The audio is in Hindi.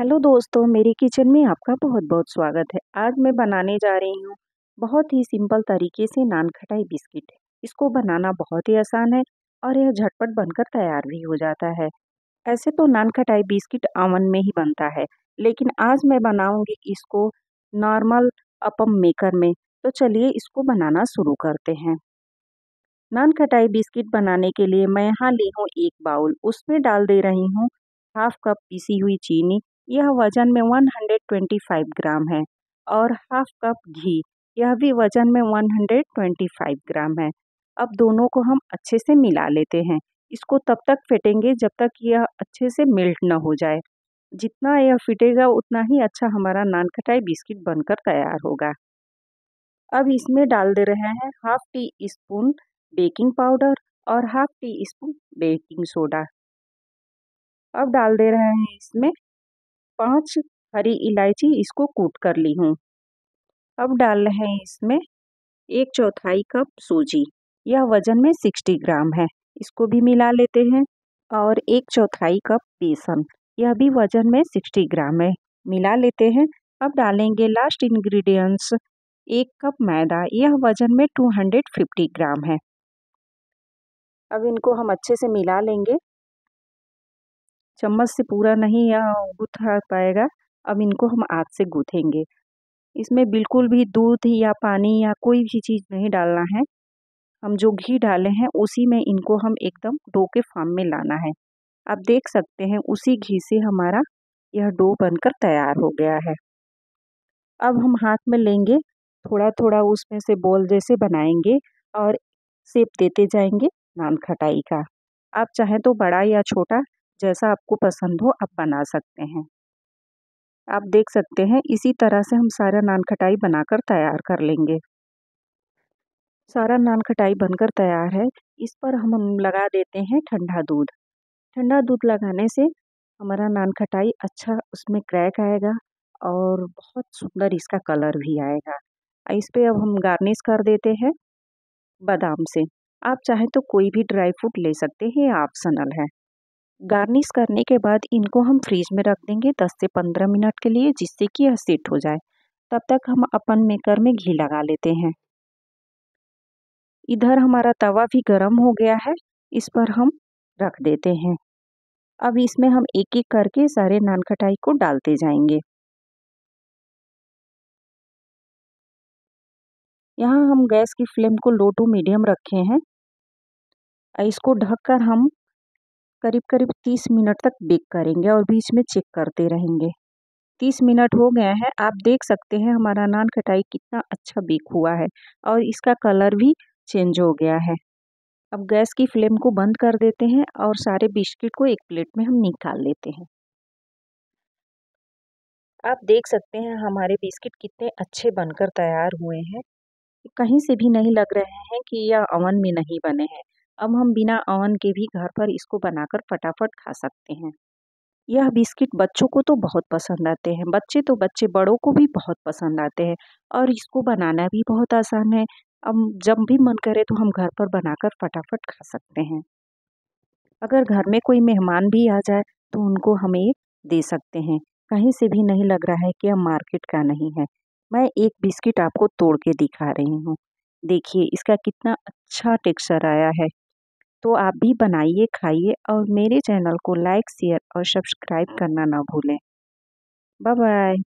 हेलो दोस्तों मेरी किचन में आपका बहुत बहुत स्वागत है आज मैं बनाने जा रही हूँ बहुत ही सिंपल तरीके से नान खटाई बिस्किट इसको बनाना बहुत ही आसान है और यह झटपट बनकर तैयार भी हो जाता है ऐसे तो नान खटाई बिस्किट आवन में ही बनता है लेकिन आज मैं बनाऊँगी इसको नॉर्मल अपम मेकर में तो चलिए इसको बनाना शुरू करते हैं नान खटाई बिस्किट बनाने के लिए मैं यहाँ ली हूँ एक बाउल उसमें डाल दे रही हूँ हाफ कप पीसी हुई चीनी यह वजन में 125 ग्राम है और हाफ कप घी यह भी वजन में 125 ग्राम है अब दोनों को हम अच्छे से मिला लेते हैं इसको तब तक फिटेंगे जब तक यह अच्छे से मेल्ट न हो जाए जितना यह फिटेगा उतना ही अच्छा हमारा नान खटाई बिस्किट बनकर तैयार होगा अब इसमें डाल दे रहे हैं half teaspoon baking powder और half teaspoon baking soda अब डाल दे रहे हैं इसमें पाँच हरी इलायची इसको कूट कर ली हूँ अब डाल रहे हैं इसमें एक चौथाई कप सूजी यह वज़न में सिक्सटी ग्राम है इसको भी मिला लेते हैं और एक चौथाई कप बेसन यह भी वज़न में सिक्सटी ग्राम है मिला लेते हैं अब डालेंगे लास्ट इंग्रेडिएंट्स एक कप मैदा यह वज़न में टू हंड्रेड फिफ्टी ग्राम है अब इनको हम अच्छे से मिला लेंगे चम्मच से पूरा नहीं गुथा पाएगा अब इनको हम हाथ से गूथेंगे इसमें बिल्कुल भी दूध या पानी या कोई भी चीज़ नहीं डालना है हम जो घी डाले हैं उसी में इनको हम एकदम डो के फार्म में लाना है आप देख सकते हैं उसी घी से हमारा यह डो बनकर तैयार हो गया है अब हम हाथ में लेंगे थोड़ा थोड़ा उसमें से बॉल जैसे बनाएंगे और सेप देते जाएंगे नान खटाई का आप चाहें तो बड़ा या छोटा जैसा आपको पसंद हो आप बना सकते हैं आप देख सकते हैं इसी तरह से हम सारा नान खटाई बनाकर तैयार कर लेंगे सारा नान खटाई बनकर तैयार है इस पर हम लगा देते हैं ठंडा दूध ठंडा दूध लगाने से हमारा नान खटाई अच्छा उसमें क्रैक आएगा और बहुत सुंदर इसका कलर भी आएगा इस पर अब हम गार्निश कर देते हैं बादाम से आप चाहे तो कोई भी ड्राई फ्रूट ले सकते हैं ऑप्शनल है गार्निश करने के बाद इनको हम फ्रिज में रख देंगे 10 से 15 मिनट के लिए जिससे कि यह सेट हो जाए तब तक हम अपन मेकर में घी लगा लेते हैं इधर हमारा तवा भी गर्म हो गया है इस पर हम रख देते हैं अब इसमें हम एक एक करके सारे नान खटाई को डालते जाएंगे यहाँ हम गैस की फ्लेम को लो टू मीडियम रखे हैं इसको ढककर हम करीब करीब तीस मिनट तक बेक करेंगे और बीच में चेक करते रहेंगे तीस मिनट हो गया है आप देख सकते हैं हमारा नान खटाई कितना अच्छा बेक हुआ है और इसका कलर भी चेंज हो गया है अब गैस की फ्लेम को बंद कर देते हैं और सारे बिस्किट को एक प्लेट में हम निकाल लेते हैं आप देख सकते हैं हमारे बिस्किट कितने अच्छे बनकर तैयार हुए हैं कहीं से भी नहीं लग रहे हैं कि यह अवन में नहीं बने हैं अब हम बिना ओवन के भी घर पर इसको बनाकर फटाफट खा सकते हैं यह बिस्किट बच्चों को तो बहुत पसंद आते हैं बच्चे तो बच्चे बड़ों को भी बहुत पसंद आते हैं और इसको बनाना भी बहुत आसान है अब जब भी मन करे तो हम घर पर बनाकर फटाफट खा सकते हैं अगर घर में कोई मेहमान भी आ जाए तो उनको हम ये दे सकते हैं कहीं से भी नहीं लग रहा है कि अब मार्केट का नहीं है मैं एक बिस्किट आपको तोड़ के दिखा रही हूँ देखिए इसका कितना अच्छा टेक्सचर आया है तो आप भी बनाइए खाइए और मेरे चैनल को लाइक शेयर और सब्सक्राइब करना ना भूलें बाय बाय